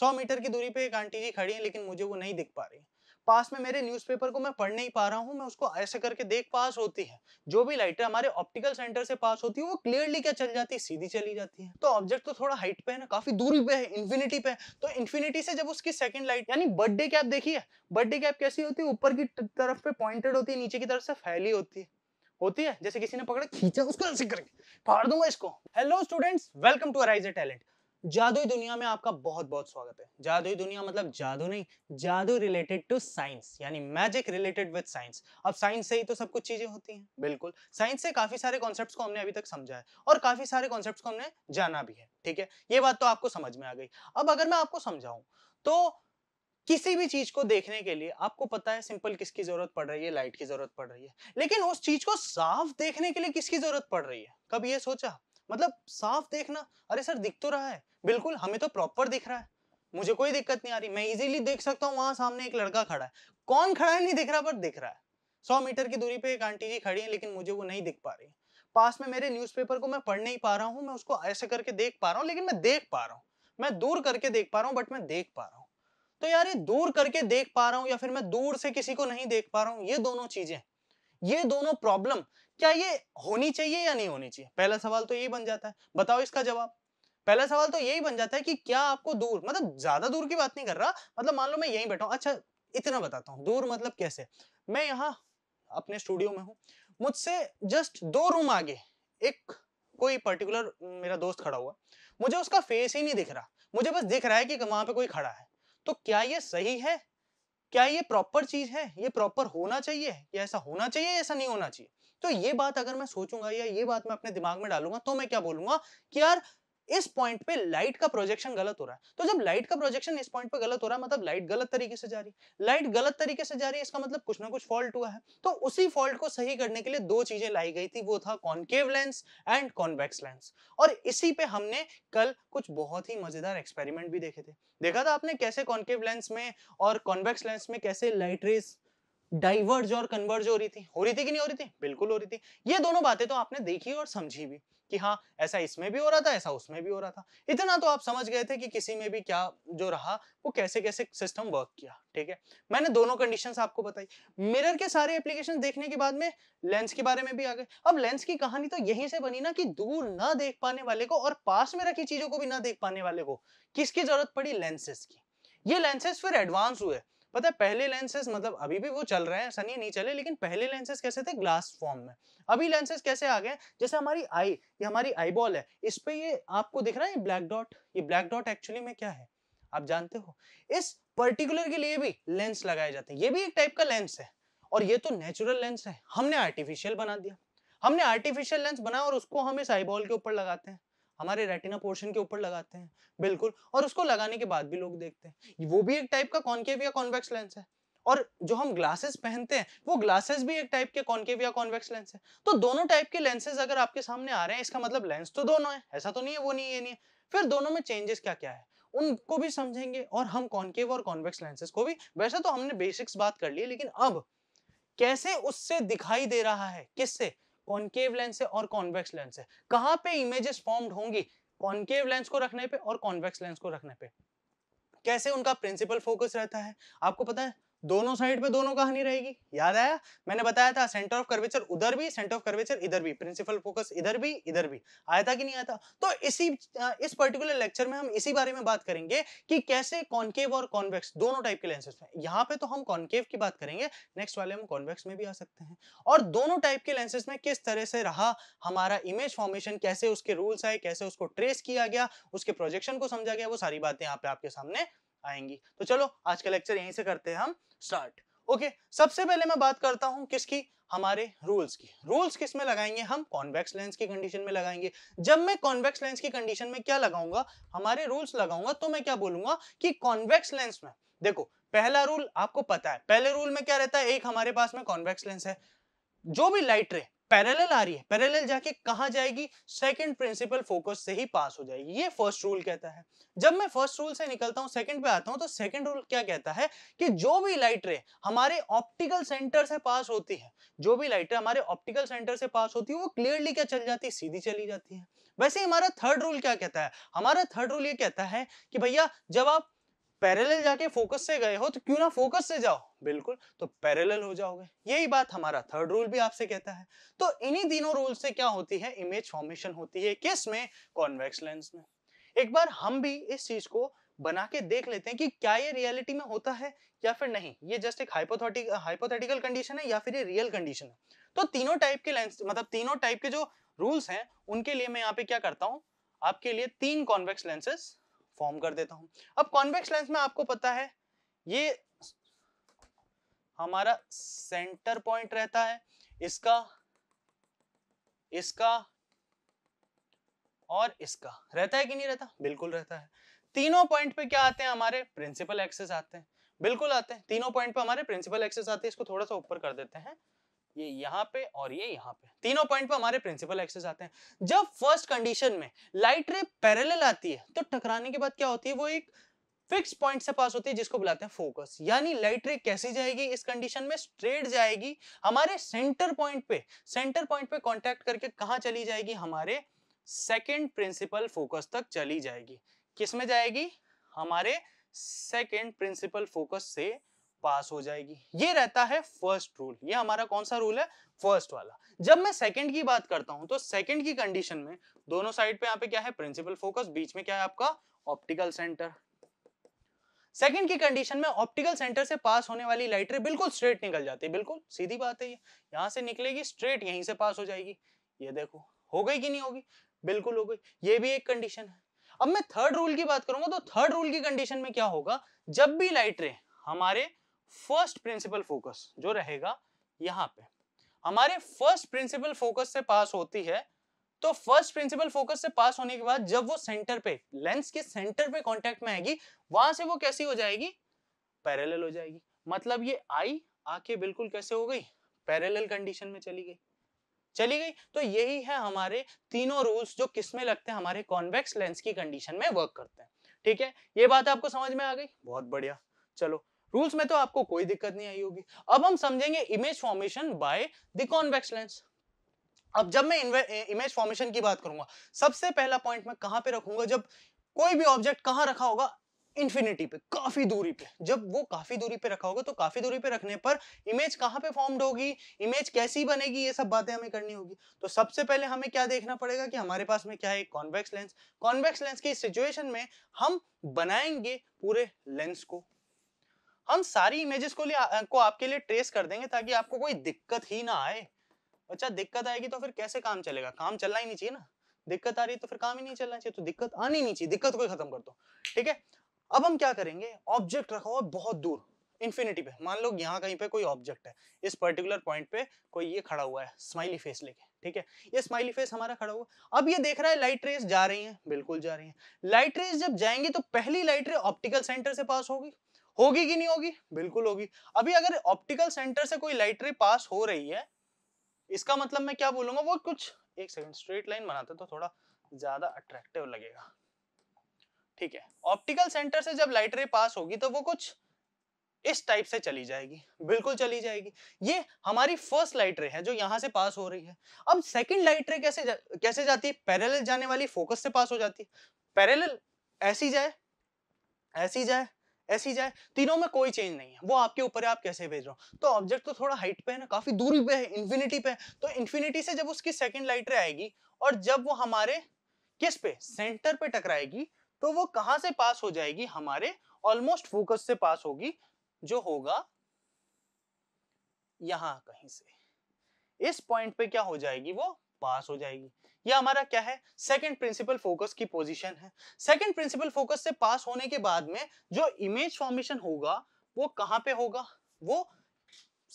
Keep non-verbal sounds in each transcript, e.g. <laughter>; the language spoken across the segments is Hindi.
सौ मीटर की दूरी पे एक आंटी जी खड़ी है लेकिन मुझे वो नहीं दिख पा रही पास में मेरे न्यूज़पेपर को मैं पढ़ नहीं पा रहा हूँ मैं उसको ऐसे करके देख पास होती है जो भी लाइटर हमारे ऑप्टिकल सेंटर से पास होती है वो क्लियरली क्या चल जाती है सीधी चली जाती है तो ऑब्जेक्ट तो थोड़ा हाइट पे है ना काफी दूरी पे है इन्फिनिटी पे है। तो इन्फिनिटी से जब उसकी सेकंड लाइट यानी बर्थडे कैप देखिए बर्थडे कैप कैसी होती है ऊपर की तरफ पे पॉइंटेड होती है नीचे की तरफ से फैली होती है होती है जैसे किसी ने पकड़ा खींचा उसको ऐसे करके फाड़ दूंगा इसको hello students welcome to arise talent जादुई दुनिया में आपका बहुत बहुत स्वागत है जादुई दुनिया मतलब जादू नहीं जादू रिलेटेड टू साइंस यानी मैजिक रिलेटेड विद साइंस अब साइंस से ही तो सब कुछ चीजें होती हैं बिल्कुल साइंस से काफी सारे कॉन्सेप्ट्स को हमने अभी तक समझा है और काफी सारे कॉन्सेप्ट्स को हमने जाना भी है ठीक है ये बात तो आपको समझ में आ गई अब अगर मैं आपको समझाऊं तो किसी भी चीज को देखने के लिए आपको पता है सिंपल किसकी जरूरत पड़ रही है लाइट की जरूरत पड़ रही है लेकिन उस चीज को साफ देखने के लिए किसकी जरूरत पड़ रही है कभी ये सोचा मतलब साफ देखना अरे सर दिख तो रहा है बिल्कुल हमें तो प्रॉपर दिख रहा है मुझे कोई दिक्कत नहीं आ रही मैं इजीली देख सकता हूँ वहां सामने एक लड़का खड़ा है कौन खड़ा है नहीं दिख रहा पर दिख रहा है सौ मीटर की दूरी पे एक आंटी जी खड़ी है लेकिन मुझे वो नहीं दिख पा रही पास में मेरे न्यूज़पेपर को मैं पढ़ नहीं पा रहा हूँ मैं उसको ऐसे करके देख पा रहा हूँ लेकिन मैं देख पा रहा हूँ मैं दूर करके देख पा रहा हूँ बट मैं देख पा रहा हूँ तो यार ये दूर करके देख पा रहा हूँ या फिर मैं दूर से किसी को नहीं देख पा रहा हूँ ये दोनों चीजें ये दोनों प्रॉब्लम क्या ये होनी चाहिए या नहीं होनी चाहिए पहला सवाल तो यही बन जाता है बताओ इसका जवाब पहला सवाल तो यही बन जाता है कि क्या आपको दूर मतलब ज्यादा दूर की बात नहीं कर रहा मतलब मान लो मैं यही बैठा अच्छा इतना बताता हूँ दूर मतलब कैसे मैं यहाँ अपने स्टूडियो में हूँ मुझसे जस्ट दो रूम आगे एक कोई पर्टिकुलर मेरा दोस्त खड़ा हुआ मुझे उसका फेस ही नहीं दिख रहा मुझे बस दिख रहा है कि वहां पे कोई खड़ा है तो क्या ये सही है क्या ये प्रॉपर चीज है ये प्रॉपर होना चाहिए या ऐसा होना चाहिए ऐसा नहीं होना चाहिए तो ये बात अगर मैं सोचूंगा या ये बात मैं अपने दिमाग में डालूंगा तो मैं क्या बोलूंगा कि यार इस पॉइंट पे लाइट का प्रोजेक्शन गलत हो रहा है तो जब लाइट का प्रोजेक्शन इस पॉइंट पे गलत हो रहा है मतलब लाइट गलत तरीके से जा रही है लाइट गलत तरीके से जा रही है इसका मतलब कुछ ना कुछ फॉल्ट हुआ है तो उसी फॉल्ट को सही करने के लिए दो चीजें लाई गई थी वो था concave lens and convex lens और इसी पे हमने कल कुछ बहुत ही मजेदार एक्सपेरिमेंट भी देखे थे देखा था आपने कैसे कॉन्केव लेंस में और कॉन्वेक्स लेंस में कैसे लाइट रेस डाइवर्ज और कन्वर्ज हो रही थी हो रही थी कि नहीं हो रही थी बिल्कुल हो रही थी ये दोनों बातें तो आपने देखी और समझी भी कि हाँ ऐसा इसमें भी हो रहा था ऐसा उसमें भी हो रहा था इतना तो आप समझ गए थे कि किसी में भी क्या जो रहा वो कैसे कैसे सिस्टम वर्क किया ठीक है मैंने दोनों कंडीशंस आपको बताई मिरर के सारे एप्लीकेशन देखने के बाद में लेंस के बारे में भी आ गए अब लेंस की कहानी तो यहीं से बनी ना कि दूर ना देख पाने वाले को और पास में रखी चीजों को भी ना देख पाने वाले को किसकी जरूरत पड़ी लेंसेज की ये लेंसेज फिर एडवांस हुए पता है पहले लेंसेज मतलब अभी भी वो चल रहे हैं सनी नहीं चले लेकिन पहले लेंसेज कैसे थे ग्लास फॉर्म में अभी लेंसेज कैसे आ गए जैसे हमारी आई ये हमारी आई बॉल है इस पर ये आपको दिख रहा है ब्लैक डॉट ये ब्लैक डॉट एक्चुअली में क्या है आप जानते हो इस पर्टिकुलर के लिए भी लेंस लगाए जाते हैं ये भी एक टाइप का लेंस है और ये तो नेचुरल लेंस है हमने आर्टिफिशियल बना दिया हमने आर्टिफिशियल लेंस बनाया और उसको हम इस आईबॉल के ऊपर लगाते हैं हमारे रेटिना पोर्शन के ऊपर लगाते हैं बिल्कुल और उसको लगाने के बाद भी लोग देखते हैं वो भी एक टाइप का कॉन्केव या कॉन्वेक्स लेंस है और जो हम ग्लासेस पहनते हैं वो ग्लासेस भी एक टाइप के कॉन्केव या कॉन्वेक्स लेंस है तो दोनों टाइप के लेंसेज अगर आपके सामने आ रहे हैं इसका मतलब लेंस तो दोनों है ऐसा तो नहीं है वो नहीं ये नहीं है फिर दोनों में चेंजेस क्या क्या है उनको भी समझेंगे और हम कॉन्केव और कॉन्वेक्स लेंसेज को भी वैसे तो हमने बेसिक्स बात कर ली लेकिन अब कैसे उससे दिखाई दे रहा है किससे कॉन्केव लेंस है और कॉन्वेक्स लेंस है कहां पे इमेजेस फॉर्म्ड होंगी कॉन्केव लेंस को रखने पे और कॉन्वेक्स लेंस को रखने पे कैसे उनका प्रिंसिपल फोकस रहता है आपको पता है दोनों साइड पे दोनों कहानी रहेगी याद आया मैंने बताया था सेंटर ऑफ कर्वेचर उधर भी सेंटर ऑफ कर्वेचर इधर भी प्रिंसिपल फोकस इधर भी इधर भी आया था कि नहीं आया था तो इसी इस पर्टिकुलर लेक्चर में हम इसी बारे में बात करेंगे कि कैसे कॉन्केव और कॉन्वेक्स दोनों टाइप के लेंसेज में यहाँ पे तो हम कॉन्केव की बात करेंगे नेक्स्ट वाले हम कॉन्वेक्स में भी आ सकते हैं और दोनों टाइप के लेंसेज में किस तरह से रहा हमारा इमेज फॉर्मेशन कैसे उसके रूल्स आए कैसे उसको ट्रेस किया गया उसके प्रोजेक्शन को समझा गया वो सारी बातें यहाँ पे आपके सामने आएंगी तो चलो आज का लेक्चर यहीं से करते हैं हम स्टार्ट ओके सबसे पहले मैं बात करता हूं किसकी हमारे रूल्स की रूल्स किस में लगाएंगे हम कॉन्वेक्स लेंस की कंडीशन में लगाएंगे जब मैं कॉन्वेक्स लेंस की कंडीशन में क्या लगाऊंगा हमारे रूल्स लगाऊंगा तो मैं क्या बोलूंगा कि कॉन्वेक्स लेंस में देखो पहला रूल आपको पता है पहले रूल में क्या रहता है एक हमारे पास में कॉन्वेक्स लेंस है जो भी लाइट रे पैरेलल आ रही है पैरेलल जाके कहा जाएगी सेकंड प्रिंसिपल फोकस से ही पास हो जाएगी ये फर्स्ट रूल कहता है जब मैं फर्स्ट रूल से निकलता हूँ सेकंड पे आता हूँ तो सेकंड रूल क्या कहता है कि जो भी लाइट रे हमारे ऑप्टिकल सेंटर से पास होती है जो भी लाइट रे हमारे ऑप्टिकल सेंटर से पास होती है वो क्लियरली क्या चल जाती है सीधी चली जाती है वैसे हमारा थर्ड रूल क्या कहता है हमारा थर्ड रूल ये कहता है कि भैया जब आप पैरेलल जाके फोकस से गए हो तो क्यों ना फोकस से जाओ बिल्कुल तो पैरेलल हो जाओगे यही बात हमारा थर्ड रूल भी आपसे कहता है तो इन्हीं तीनों रूल से क्या होती है इमेज फॉर्मेशन होती है किस में कॉन्वेक्स लेंस में एक बार हम भी इस चीज को बना के देख लेते हैं कि क्या ये रियलिटी में होता है या फिर नहीं ये जस्ट एक हाइपोथेटिकल कंडीशन है या फिर ये रियल कंडीशन है तो तीनों टाइप के लेंस मतलब तीनों टाइप के जो रूल्स हैं उनके लिए मैं यहाँ पे क्या करता हूँ आपके लिए तीन कॉन्वेक्स लेंसेस फॉर्म कर देता हूं अब कॉन्वेक्स लेंस में आपको पता है ये हमारा सेंटर पॉइंट रहता है इसका इसका और इसका रहता है कि नहीं रहता बिल्कुल रहता है तीनों पॉइंट पे क्या आते हैं हमारे प्रिंसिपल एक्सेस आते हैं बिल्कुल आते हैं तीनों पॉइंट पे हमारे प्रिंसिपल एक्सेस आते हैं इसको थोड़ा सा ऊपर कर देते हैं ये यहाँ पे और ये यहाँ पे तीनों पॉइंट पे हमारे प्रिंसिपल एक्सेस आते हैं जब फर्स्ट कंडीशन में लाइट रे पैरेलल आती है तो टकराने के बाद क्या होती है वो एक फिक्स पॉइंट से पास होती है जिसको बुलाते हैं फोकस यानी लाइट रे कैसी जाएगी इस कंडीशन में स्ट्रेट जाएगी हमारे सेंटर पॉइंट पे सेंटर पॉइंट पे कॉन्टेक्ट करके कहा चली जाएगी हमारे सेकेंड प्रिंसिपल फोकस तक चली जाएगी किस में जाएगी हमारे सेकेंड प्रिंसिपल फोकस से पास हो जाएगी ये रहता है फर्स्ट रूल ये हमारा कौन सा रूल है फर्स्ट वाला जब मैं सेकंड की बात करता हूं तो सेकंड की कंडीशन में दोनों साइड पे यहाँ पे क्या है प्रिंसिपल फोकस बीच में क्या है आपका ऑप्टिकल सेंटर सेकंड की कंडीशन में ऑप्टिकल सेंटर से पास होने वाली लाइट रे बिल्कुल स्ट्रेट निकल जाती है बिल्कुल सीधी बात है ये यहाँ से निकलेगी स्ट्रेट यहीं से पास हो जाएगी ये देखो हो गई कि नहीं होगी बिल्कुल हो गई ये भी एक कंडीशन है अब मैं थर्ड रूल की बात करूंगा तो थर्ड रूल की कंडीशन में क्या होगा जब भी लाइट रे हमारे फर्स्ट प्रिंसिपल फोकस जो रहेगा यहाँ पे हमारे फर्स्ट प्रिंसिपल फोकस से पास होती है तो फर्स्ट प्रिंसिपल फोकस से पास होने के बाद जब वो सेंटर पे लेंस के सेंटर पे कांटेक्ट में आएगी वहां से वो कैसी हो जाएगी पैरेलल हो जाएगी मतलब ये आई आके बिल्कुल कैसे हो गई पैरेलल कंडीशन में चली गई चली गई तो यही है हमारे तीनों रूल्स जो किसमें लगते हैं हमारे कॉन्वेक्स लेंस की कंडीशन में वर्क करते हैं ठीक है ये बात आपको समझ में आ गई बहुत बढ़िया चलो रूल्स में तो आपको कोई दिक्कत नहीं आई होगी अब हम समझेंगे image formation by the convex lens अब जब मैं इमेज फॉर्मेशन की बात करूंगा सबसे पहला पॉइंट मैं कहां पे रखूंगा जब कोई भी ऑब्जेक्ट कहां रखा होगा इन्फिनिटी पे काफी दूरी पे जब वो काफी दूरी पे रखा होगा तो काफी दूरी पे रखने पर इमेज कहां पे फॉर्म्ड होगी इमेज कैसी बनेगी ये सब बातें हमें करनी होगी तो सबसे पहले हमें क्या देखना पड़ेगा कि हमारे पास में क्या है कॉन्वेक्स लेंस कॉन्वेक्स लेंस की सिचुएशन में हम बनाएंगे पूरे लेंस को हम सारी इमेजेस को को आपके लिए ट्रेस कर देंगे ताकि आपको कोई दिक्कत ही ना आए अच्छा दिक्कत आएगी तो फिर कैसे काम चलेगा काम चलना ही नहीं चाहिए ना दिक्कत आ रही है तो फिर काम ही नहीं चलना चाहिए तो दिक्कत आनी नहीं चाहिए दिक्कत को खत्म कर दो ठीक है अब हम क्या करेंगे ऑब्जेक्ट रखा हुआ बहुत दूर इन्फिनिटी पे मान लो यहाँ कहीं पे कोई ऑब्जेक्ट है इस पर्टिकुलर पॉइंट पे कोई ये खड़ा हुआ है स्माइली फेस लेके ठीक है ये स्माइली फेस हमारा खड़ा हुआ अब ये देख रहा है लाइट रेस जा रही है बिल्कुल जा रही है लाइट रेस जब जाएंगी तो पहली लाइट रे ऑप्टिकल सेंटर से पास होगी होगी कि नहीं होगी बिल्कुल होगी अभी अगर ऑप्टिकल सेंटर से कोई लाइट रे पास हो रही है इसका मतलब मैं क्या बोलूंगा वो कुछ एक सेकंड स्ट्रेट लाइन बनाते तो थोड़ा ज्यादा अट्रैक्टिव लगेगा ठीक है ऑप्टिकल सेंटर से जब लाइट रे पास होगी तो वो कुछ इस टाइप से चली जाएगी बिल्कुल चली जाएगी ये हमारी फर्स्ट लाइट रे है जो यहाँ से पास हो रही है अब सेकंड लाइट रे कैसे जा, कैसे जाती है पैरेलल जाने वाली फोकस से पास हो जाती है पैरेलल ऐसी जाए ऐसी जाए ऐसी जाए तीनों में कोई चेंज नहीं है वो आपके ऊपर है आप कैसे भेज रहे हो तो ऑब्जेक्ट तो थोड़ा हाइट पे है ना काफी दूरी पे है इन्फिनिटी पे है, तो इन्फिनिटी से जब उसकी सेकेंड लाइट रे आएगी और जब वो हमारे किस पे सेंटर पे टकराएगी तो वो कहाँ से पास हो जाएगी हमारे ऑलमोस्ट फोकस से पास होगी जो होगा यहां कहीं से इस पॉइंट पे क्या हो जाएगी वो पास हो जाएगी यह हमारा क्या है सेकंड प्रिंसिपल फोकस की पोजीशन है सेकंड प्रिंसिपल फोकस से पास होने के बाद में जो इमेज फॉर्मेशन होगा वो कहां पे होगा वो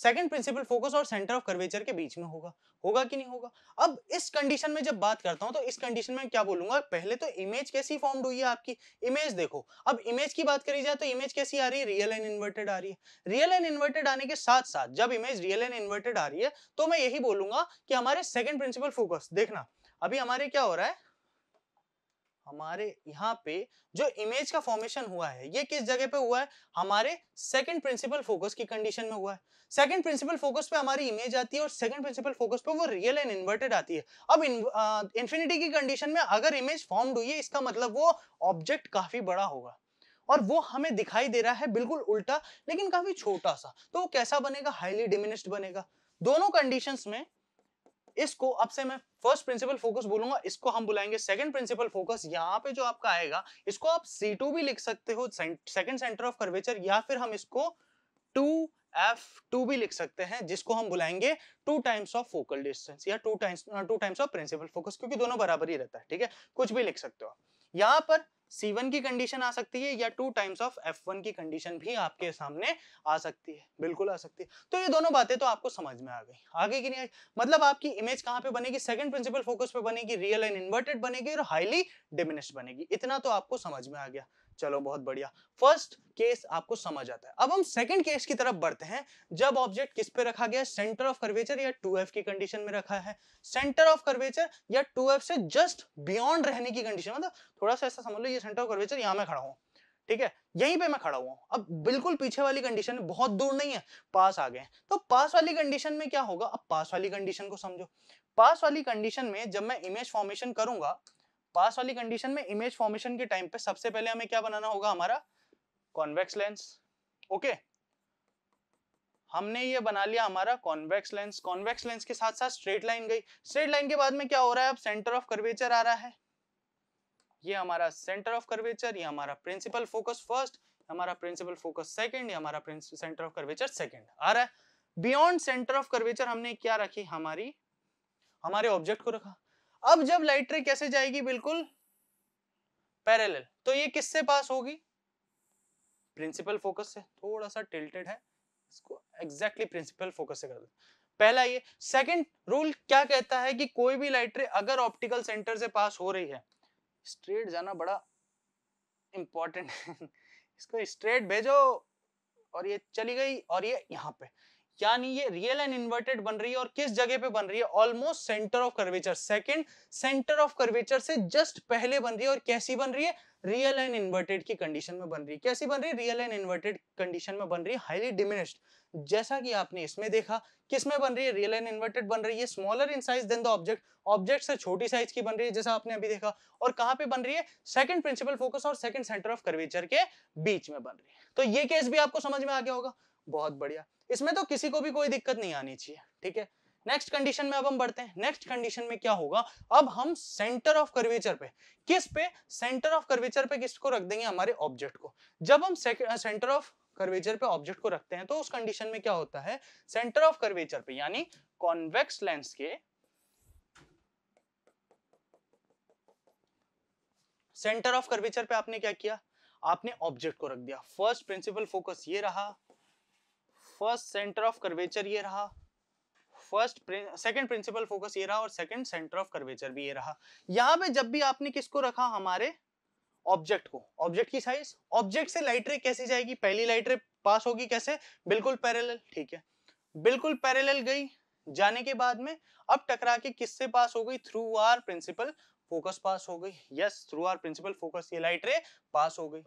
सेकंड प्रिंसिपल फोकस और सेंटर ऑफ कर्वेचर के बीच में होगा होगा कि नहीं होगा अब इस कंडीशन में जब बात करता हूं तो इस कंडीशन में क्या बोलूंगा पहले तो इमेज कैसी फॉर्म्ड हुई है आपकी इमेज देखो अब इमेज की बात करी जाए तो इमेज कैसी आ रही है रियल एंड इन्वर्टेड आ रही है रियल एंड इन्वर्टेड आने के साथ साथ जब इमेज रियल एंड इन्वर्टेड आ रही है तो मैं यही बोलूंगा कि हमारे सेकंड प्रिंसिपल फोकस देखना अभी हमारे क्या हो रहा है हमारे यहाँ पे जो इमेज का फॉर्मेशन हुआ है ये किस जगह पे हुआ है हमारे सेकंड प्रिंसिपल फोकस की कंडीशन में हुआ है सेकंड प्रिंसिपल फोकस पे हमारी इमेज आती है और सेकंड प्रिंसिपल फोकस पे वो रियल एंड इन्वर्टेड आती है अब इन्फिनिटी की कंडीशन में अगर इमेज फॉर्म्ड हुई है इसका मतलब वो ऑब्जेक्ट काफी बड़ा होगा और वो हमें दिखाई दे रहा है बिल्कुल उल्टा लेकिन काफी छोटा सा तो वो कैसा बनेगा हाईली डिमिनिस्ड बनेगा दोनों कंडीशंस में इसको अब से मैं फर्स्ट प्रिंसिपल फोकस बोलूंगा इसको हम बुलाएंगे सेकंड प्रिंसिपल फोकस यहाँ पे जो आपका आएगा इसको आप सी टू भी लिख सकते हो सेकंड सेंटर ऑफ कर्वेचर या फिर हम इसको टू एफ टू भी लिख सकते हैं जिसको हम बुलाएंगे two times of focal distance या two times two times of principal focus क्योंकि दोनों बराबर ही रहता है ठीक है कुछ भी लिख सकते हो आप यहाँ पर C1 की कंडीशन आ सकती है या टू टाइम्स ऑफ वन की कंडीशन भी आपके सामने आ सकती है बिल्कुल आ सकती है तो ये दोनों बातें तो आपको समझ में आ गई आगे की नहीं मतलब आपकी इमेज कहाँ पे बनेगी सेकंड प्रिंसिपल फोकस पे बनेगी रियल एंड इन्वर्टेड बनेगी और हाईली डिमिनिश बनेगी इतना तो आपको समझ में आ गया चलो बहुत बढ़िया फर्स्ट केस आपको समझ आता है अब हम सेकंड केस की तरफ बढ़ते हैं जब ऑब्जेक्ट किस पे रखा गया सेंटर ऑफ कर्वेचर या 2f की कंडीशन में रखा है सेंटर ऑफ कर्वेचर या 2f से जस्ट बियॉन्ड रहने की कंडीशन मतलब थोड़ा सा ऐसा समझ लो ये सेंटर ऑफ कर्वेचर यहाँ मैं खड़ा हूँ ठीक है यहीं पे मैं खड़ा हुआ अब बिल्कुल पीछे वाली कंडीशन बहुत दूर नहीं है पास आ गए तो पास वाली कंडीशन में क्या होगा अब पास वाली कंडीशन को समझो पास वाली कंडीशन में जब मैं इमेज फॉर्मेशन करूंगा पास वाली कंडीशन में इमेज फॉर्मेशन के टाइम पे सबसे पहले हमें क्या बनाना होगा हमारा कॉन्वेक्स लेंस ओके हमने ये बना लिया हमारा कॉन्वेक्स लेंस कॉन्वेक्स लेंस के साथ साथ स्ट्रेट लाइन गई स्ट्रेट लाइन के बाद में क्या हो रहा है अब सेंटर ऑफ कर्वेचर आ रहा है ये हमारा सेंटर ऑफ कर्वेचर ये हमारा प्रिंसिपल फोकस फर्स्ट हमारा प्रिंसिपल फोकस सेकंड ये हमारा सेंटर ऑफ कर्वेचर सेकंड आ रहा है बियॉन्ड सेंटर ऑफ कर्वेचर हमने क्या रखी हमारी हमारे ऑब्जेक्ट को रखा अब जब लाइट रे कैसे जाएगी बिल्कुल पैरेलल तो ये किससे पास होगी प्रिंसिपल फोकस से थोड़ा सा टिल्टेड है इसको एग्जैक्टली प्रिंसिपल फोकस से कर दो पहला ये सेकंड रूल क्या कहता है कि कोई भी लाइट रे अगर ऑप्टिकल सेंटर से पास हो रही है स्ट्रेट जाना बड़ा इंपॉर्टेंट है <laughs> इसको स्ट्रेट भेजो और ये चली गई और ये यहाँ पे यानी ये रियल एंड इन्वर्टेड बन रही है और किस जगह पे बन रही है almost centre of curvature second centre of curvature से जस्ट पहले बन रही है और कैसी बन रही है रियल एंड इन्वर्टेड की कंडीशन में बन रही है कैसी बन रही है रियल एंड इन्वर्टेड कंडीशन में बन रही है हाईली डिमिनिस्ड जैसा कि आपने इसमें देखा किसमें बन रही है रियल एंड इन्वर्टेड बन रही है smaller in size than the object object से छोटी साइज की बन रही है जैसा आपने अभी देखा और कहां पे बन रही है सेकंड प्रिंसिपल फोकस और सेकंड सेंटर ऑफ कर्वेचर के बीच में बन रही है तो ये केस भी आपको समझ में आ गया होगा बहुत बढ़िया इसमें तो किसी को भी कोई दिक्कत नहीं आनी चाहिए ठीक है नेक्स्ट कंडीशन में अब हम बढ़ते हैं नेक्स्ट कंडीशन में क्या होगा अब हम सेंटर ऑफ कर्वेचर पे किस पे सेंटर ऑफ कर्वेचर पे किसको रख देंगे हमारे ऑब्जेक्ट को जब हम सेंटर ऑफ कर्वेचर पे ऑब्जेक्ट को रखते हैं तो उस कंडीशन में क्या होता है सेंटर ऑफ कर्वेचर पे यानी कॉन्वेक्स लेंस के सेंटर ऑफ कर्वेचर पे आपने क्या किया आपने ऑब्जेक्ट को रख दिया फर्स्ट प्रिंसिपल फोकस ये रहा फर्स्ट सेंटर ऑफ कर्वेचर ये रहा फर्स्ट सेकंड प्रिंसिपल फोकस ये रहा और सेकंड सेंटर ऑफ कर्वेचर भी ये रहा यहां पे जब भी आपने किसको रखा हमारे ऑब्जेक्ट को ऑब्जेक्ट की साइज ऑब्जेक्ट से लाइट रे कैसे जाएगी पहली लाइट रे पास होगी कैसे बिल्कुल पैरेलल ठीक है बिल्कुल पैरेलल गई जाने के बाद में अब टकरा के किससे पास हो गई through our principal focus pass हो गई yes through our principal focus ये लाइट रे पास हो गई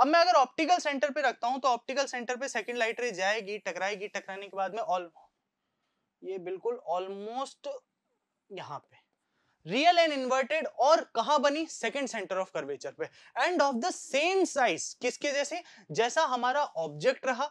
अब मैं अगर ऑप्टिकल सेंटर पे रखता हूँ तो ऑप्टिकल सेंटर पे सेकंड लाइट रे जाएगी टकराएगी टकराने के बाद में ऑल ये बिल्कुल ऑलमोस्ट यहाँ पे रियल एंड इन्वर्टेड और कहा बनी सेकंड सेंटर ऑफ कर्वेचर पे and of the same size किसके जैसे जैसा हमारा ऑब्जेक्ट रहा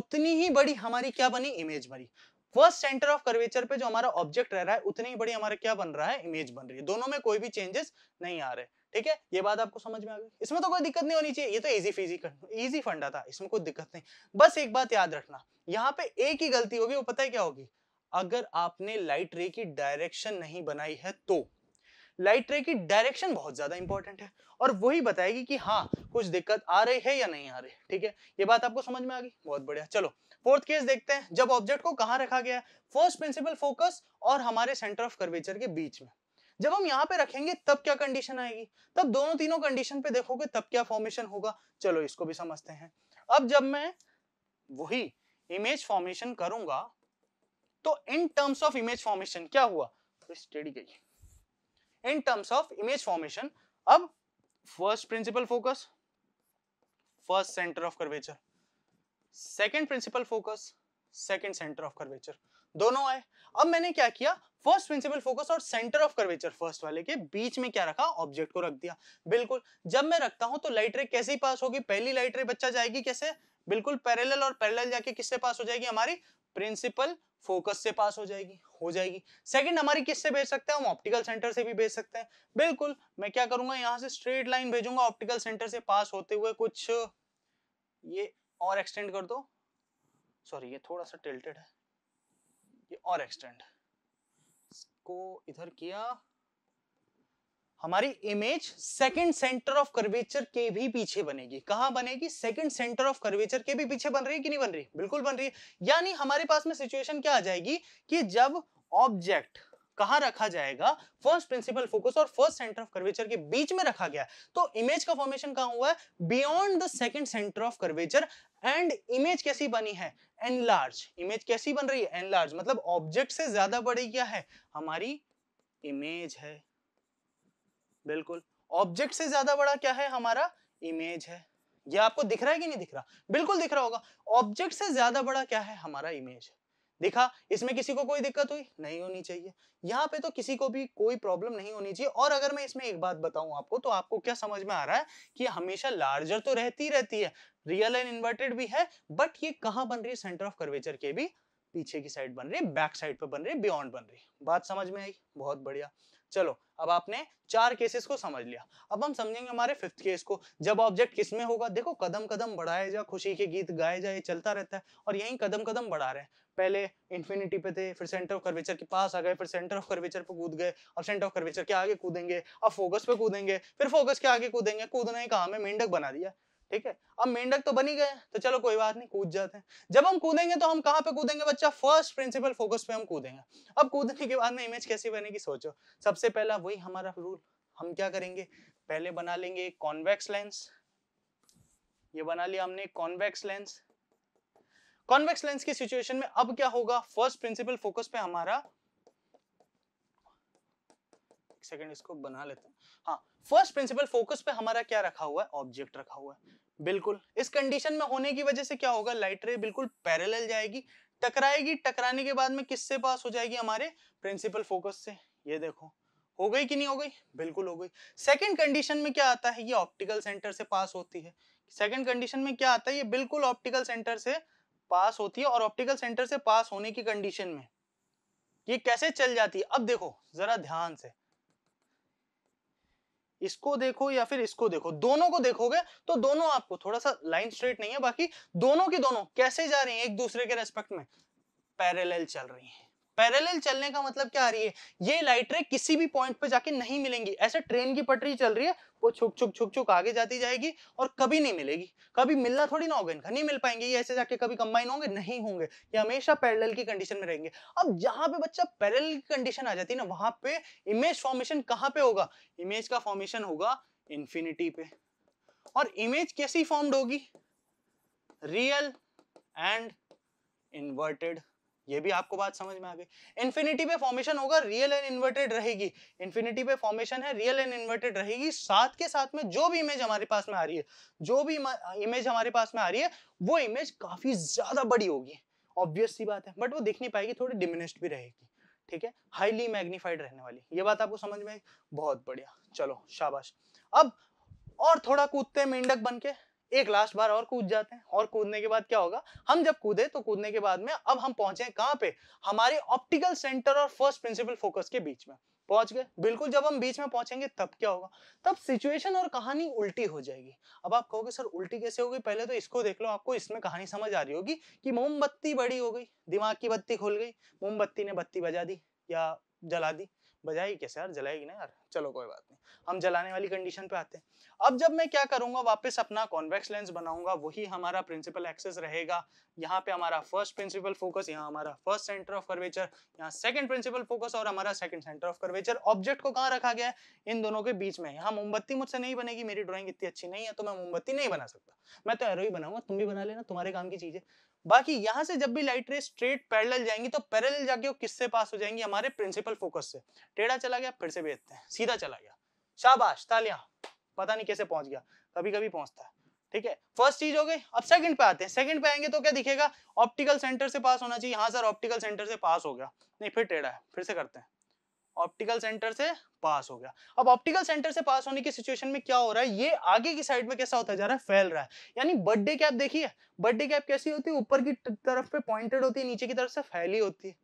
उतनी ही बड़ी हमारी क्या बनी इमेज बनी फर्स्ट सेंटर ऑफ कर्वेचर पे जो हमारा ऑब्जेक्ट रह रहा है उतनी ही बड़ी हमारा क्या बन रहा है इमेज बन रही है दोनों में कोई भी चेंजेस नहीं आ रहे ठीक है ये बात आपको समझ में आ गई इसमें तो कोई दिक्कत नहीं होनी चाहिए ये तो इजी फिजी इजी फंडा था इसमें कोई दिक्कत नहीं बस एक बात याद रखना यहाँ पे एक ही गलती होगी वो पता है क्या होगी अगर आपने लाइट रे की डायरेक्शन नहीं बनाई है तो लाइट रे की डायरेक्शन बहुत ज्यादा इंपॉर्टेंट है और वही बताएगी कि हाँ कुछ दिक्कत आ रही है या नहीं आ रही ठीक है ये बात आपको समझ में आ गई बहुत बढ़िया चलो फोर्थ केस देखते हैं जब ऑब्जेक्ट को कहा रखा गया है फर्स्ट प्रिंसिपल फोकस और हमारे सेंटर ऑफ कर्वेचर के बीच में जब हम यहाँ पे रखेंगे तब क्या कंडीशन आएगी तब दोनों तीनों कंडीशन पे देखोगे तब क्या फॉर्मेशन होगा चलो इसको भी समझते हैं अब जब मैं वही इमेज फॉर्मेशन करूंगा तो in terms of image formation क्या हुआ स्टडी गई in terms of image formation अब first principal focus first centre of curvature second principal focus second centre of curvature दोनों आए अब मैंने क्या किया फर्स्ट प्रिंसिपल फोकस और सेंटर ऑफ कर्वेचर फर्स्ट वाले के बीच में क्या रखा ऑब्जेक्ट को रख दिया बिल्कुल जब मैं रखता हूं तो लाइट रे कैसे पास होगी पहली लाइट रे बच्चा जाएगी कैसे बिल्कुल पैरेलल और पैरेलल जाके किससे पास हो जाएगी हमारी प्रिंसिपल फोकस से पास हो जाएगी हो जाएगी सेकंड हमारी किससे भेज सकते हैं हम ऑप्टिकल सेंटर से भी भेज सकते हैं बिल्कुल मैं क्या करूंगा यहाँ से स्ट्रेट लाइन भेजूंगा ऑप्टिकल सेंटर से पास होते हुए कुछ ये और एक्सटेंड कर दो सॉरी ये थोड़ा सा टिल्टेड है ये और एक्सटेंड इसको इधर किया हमारी image second centre of curvature के भी पीछे बनेगी कहा बनेगी सेकंड सेंटर ऑफ कर्वेचर के भी पीछे बन रही है कि नहीं बन रही बिल्कुल बन रही है यानी हमारे पास में सिचुएशन क्या आ जाएगी कि जब ऑब्जेक्ट कहा रखा जाएगा फर्स्ट प्रिंसिपल फोकस और फर्स्ट सेंटर ऑफ कर्वेचर के बीच में रखा गया तो इमेज का फॉर्मेशन कहा हुआ है beyond the second centre of curvature and image कैसी बनी है एनलार्ज इमेज कैसी बन रही है एनलार्ज मतलब ऑब्जेक्ट से ज्यादा बड़ी क्या है हमारी इमेज है बिल्कुल ऑब्जेक्ट से ज्यादा बड़ा क्या है हमारा इमेज है ये आपको दिख रहा है कि नहीं दिख रहा बिल्कुल दिख रहा होगा ऑब्जेक्ट से ज्यादा बड़ा क्या है हमारा इमेज है देखा इसमें किसी को कोई दिक्कत हुई नहीं होनी चाहिए यहाँ पे तो किसी को भी कोई प्रॉब्लम नहीं होनी चाहिए और अगर मैं इसमें एक बात बताऊं आपको तो आपको क्या समझ में आ रहा है कि हमेशा लार्जर तो रहती रहती है रियल एंड इन्वर्टेड भी है बट ये कहाँ बन रही है सेंटर ऑफ कर्वेचर के भी पीछे की साइड बन रही है बैक साइड पर बन रही है बियॉन्ड बन रही है बात समझ में आई बहुत बढ़िया चलो अब आपने चार केसेस को समझ लिया अब हम समझेंगे हमारे फिफ्थ केस को जब ऑब्जेक्ट किस में होगा देखो कदम कदम बढ़ाए जा खुशी के गीत गाए जाए चलता रहता है और यही कदम कदम बढ़ा रहे हैं पहले इन्फिनिटी पे थे फिर सेंटर ऑफ कर्वेचर के पास आ गए फिर सेंटर ऑफ कर्वेचर पे कूद गए अब सेंटर ऑफ कर्वेचर के आगे कूदेंगे अब फोकस पे कूदेंगे फिर फोकस के आगे कूदेंगे कूदना ही कहा हमें मेंढक बना दिया ठीक है अब मेंढक तो बनी गए तो चलो कोई बात नहीं कूद जाते हैं जब हम कूदेंगे तो हम कहाँ पे कूदेंगे बच्चा फर्स्ट प्रिंसिपल फोकस पे हम कूदेंगे अब कूदने के बाद में इमेज कैसी बनेगी सोचो सबसे पहला वही हमारा रूल हम क्या करेंगे पहले बना लेंगे कॉन्वेक्स लेंस ये बना लिया हमने कॉन्वेक्स लेंस कॉन्वेक्स लेंस की सिचुएशन में अब क्या होगा फर्स्ट प्रिंसिपल फोकस पे हमारा एक सेकंड इसको बना लेते हैं हाँ फर्स्ट प्रिंसिपल फोकस पे हमारा क्या रखा हुआ है ऑब्जेक्ट रखा हुआ है बिल्कुल इस कंडीशन में होने की वजह से क्या होगा लाइट रे बिल्कुल पैरल जाएगी टकराएगी टकराने के बाद में किससे पास हो जाएगी हमारे प्रिंसिपल फोकस से ये देखो हो गई कि नहीं हो गई बिल्कुल हो गई सेकंड कंडीशन में क्या आता है ये ऑप्टिकल सेंटर से पास होती है सेकंड कंडीशन में क्या आता है ये बिल्कुल ऑप्टिकल सेंटर से पास होती है और ऑप्टिकल सेंटर से पास होने की कंडीशन में ये कैसे चल जाती है अब देखो जरा ध्यान से इसको देखो या फिर इसको देखो दोनों को देखोगे तो दोनों आपको थोड़ा सा लाइन स्ट्रेट नहीं है बाकी दोनों की दोनों कैसे जा रही है एक दूसरे के रेस्पेक्ट में पैरेलल चल रही है पैरेलल चलने का मतलब क्या आ रही है ये लाइट रे किसी भी पॉइंट पे जाके नहीं मिलेंगी ऐसे ट्रेन की पटरी चल रही है वो छुक छुक छुक छुक आगे जाती जाएगी और कभी नहीं मिलेगी कभी मिलना थोड़ी ना होगा इनका नहीं मिल पाएंगे ये ऐसे जाके कभी कंबाइन होंगे नहीं होंगे ये हमेशा पैरेलल की कंडीशन में रहेंगे अब जहां पे बच्चा पैरेलल की कंडीशन आ जाती है ना वहां पे इमेज फॉर्मेशन कहाँ पे होगा इमेज का फॉर्मेशन होगा इन्फिनिटी पे और इमेज कैसी फॉर्म्ड होगी रियल एंड इन्वर्टेड ये भी आपको बात समझ में आ गई इन्फिनिटी पे फॉर्मेशन होगा रियल एंड इन्वर्टेड रहेगी इन्फिनिटी पे फॉर्मेशन है रियल एंड इन्वर्टेड रहेगी साथ के साथ में जो भी इमेज हमारे पास में आ रही है जो भी इमेज हमारे पास में आ रही है वो इमेज काफी ज्यादा बड़ी होगी ऑब्वियस सी बात है बट वो दिख नहीं पाएगी थोड़ी डिमिनिस्ड भी रहेगी ठीक है हाईली मैग्निफाइड रहने वाली ये बात आपको समझ में आई बहुत बढ़िया चलो शाबाश अब और थोड़ा कूदते हैं मेंढक बन के एक लास्ट बार और कूद जाते हैं और कूदने के बाद क्या होगा हम जब कूदे तो कूदने के बाद में अब हम पहुंचे कहाँ पे हमारे ऑप्टिकल सेंटर और फर्स्ट प्रिंसिपल फोकस के बीच में पहुंच गए बिल्कुल जब हम बीच में पहुंचेंगे तब क्या होगा तब सिचुएशन और कहानी उल्टी हो जाएगी अब आप कहोगे सर उल्टी कैसे होगी पहले तो इसको देख लो आपको इसमें कहानी समझ आ रही होगी कि मोमबत्ती बड़ी हो गई दिमाग की बत्ती खुल गई मोमबत्ती ने बत्ती बजा दी या जला दी बजाएगी कैसे यार जलाएगी ना यार चलो कोई बात नहीं हम जलाने वाली कंडीशन पे आते हैं अब जब मैं क्या करूंगा वापस अपना कॉन्वेक्स लेंस बनाऊंगा वही हमारा प्रिंसिपल एक्सेस रहेगा यहाँ पे हमारा फर्स्ट प्रिंसिपल फोकस यहाँ हमारा फर्स्ट सेंटर ऑफ कर्वेचर यहाँ सेकंड प्रिंसिपल फोकस और हमारा second centre of curvature object को कहाँ रखा गया है इन दोनों के बीच में यहाँ मोमबत्ती मुझसे नहीं बनेगी मेरी ड्रॉइंग इतनी अच्छी नहीं है तो मैं मोमबत्ती नहीं बना सकता मैं तो एरो ही बनाऊंगा तुम भी बना लेना तुम्हारे काम की चीज है बाकी यहां से जब भी लाइट रे स्ट्रेट पैरेलल जाएंगी तो पैरेलल जाके वो किससे पास हो जाएंगी हमारे प्रिंसिपल फोकस से टेढ़ा चला गया फिर से भेजते हैं सीधा चला गया शाबाश तालियां पता नहीं कैसे पहुंच गया कभी कभी पहुंचता है ठीक है फर्स्ट चीज हो गई अब सेकंड पे आते हैं सेकंड पे आएंगे तो क्या दिखेगा ऑप्टिकल सेंटर से पास होना चाहिए हाँ सर ऑप्टिकल सेंटर से पास हो गया नहीं फिर टेढ़ा है फिर से करते हैं ऑप्टिकल सेंटर से पास हो गया अब ऑप्टिकल सेंटर से पास होने की सिचुएशन में क्या हो रहा है ये आगे की साइड में कैसा होता जा रहा है फैल रहा है यानी बर्थडे कैप देखिए बर्थडे कैप कैसी होती है ऊपर की तरफ पे पॉइंटेड होती है नीचे की तरफ से फैली होती है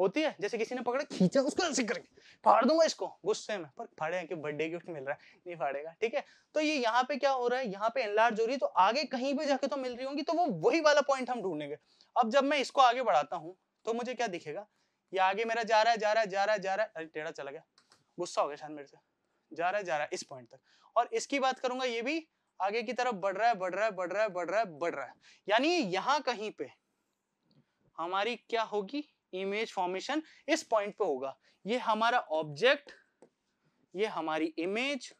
होती है जैसे किसी ने पकड़ा खींचा उसको करके फाड़ दूंगा इसको गुस्से में पर फाड़े कि बर्थडे गिफ्ट मिल रहा है नहीं फाड़ेगा ठीक है तो ये यहाँ पे क्या हो रहा है यहाँ पे एनलार्ज हो रही है तो आगे कहीं पे जाके तो मिल रही होंगी तो वो वही वाला पॉइंट हम ढूंढेंगे अब जब मैं इसको आगे बढ़ाता हूँ तो मुझे क्या दिखेगा ये आगे मेरा जा रहा है जा रहा है जा रहा है जा रहा है अरे टेढ़ा चला गया गुस्सा हो गया शायद मेरे से जा रहा है जा रहा है इस पॉइंट तक और इसकी बात करूंगा ये भी आगे की तरफ बढ़ रहा है बढ़ रहा है बढ़ रहा है बढ़ रहा है बढ़ रहा है यानी यहाँ कहीं पे हमारी क्या होगी इमेज फॉर्मेशन इस पॉइंट पे होगा ये हमारा ऑब्जेक्ट ये हमारी इमेज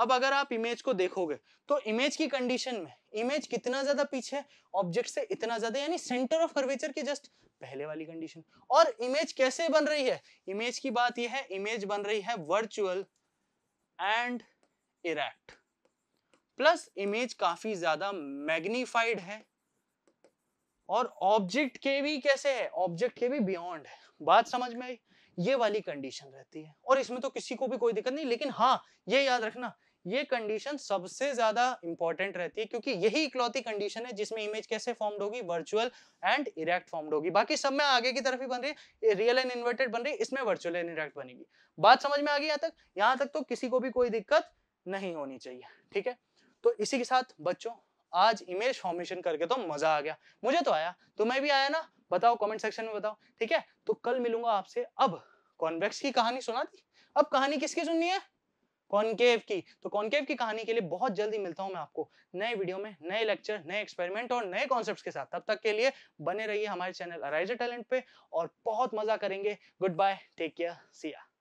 अब अगर आप इमेज को देखोगे तो इमेज की कंडीशन में इमेज कितना ज्यादा पीछे ऑब्जेक्ट से इतना ज्यादा यानी सेंटर ऑफ कर्वेचर के जस्ट पहले वाली कंडीशन और इमेज कैसे बन रही है इमेज की बात यह है इमेज बन रही है virtual and erect plus image काफी ज्यादा मैग्नीफाइड है और ऑब्जेक्ट के भी कैसे है ऑब्जेक्ट के भी बियॉन्ड है बात समझ में आई ये वाली कंडीशन रहती है और इसमें तो किसी को भी कोई दिक्कत नहीं लेकिन हाँ ये याद रखना ये कंडीशन सबसे ज्यादा इंपॉर्टेंट रहती है क्योंकि यही इकलौती कंडीशन है जिसमें इमेज कैसे फॉर्म्ड होगी वर्चुअल एंड इरेक्ट फॉर्मड होगी बाकी सब में आगे की तरफ ही बन रही है रियल एंड इन्वर्टेड बन रही है इसमें वर्चुअल एंड इरेक्ट बनेगी बात समझ में आ गई यहाँ तक यहां तक तो किसी को भी कोई दिक्कत नहीं होनी चाहिए ठीक है तो इसी के साथ बच्चों आज इमेज फॉर्मेशन करके तो मजा आ गया मुझे तो आया तो मैं भी आया ना बताओ कमेंट सेक्शन में बताओ ठीक है तो कल मिलूंगा आपसे अब कॉन्वेक्स की कहानी सुना दी अब कहानी किसकी सुननी है कॉन्केव की तो कॉन्केव की कहानी के लिए बहुत जल्दी मिलता हूं मैं आपको नए वीडियो में नए लेक्चर नए एक्सपेरिमेंट और नए कॉन्सेप्ट के साथ तब तक के लिए बने रहिए हमारे चैनल अराइजर टैलेंट पे और बहुत मजा करेंगे goodbye take care Siya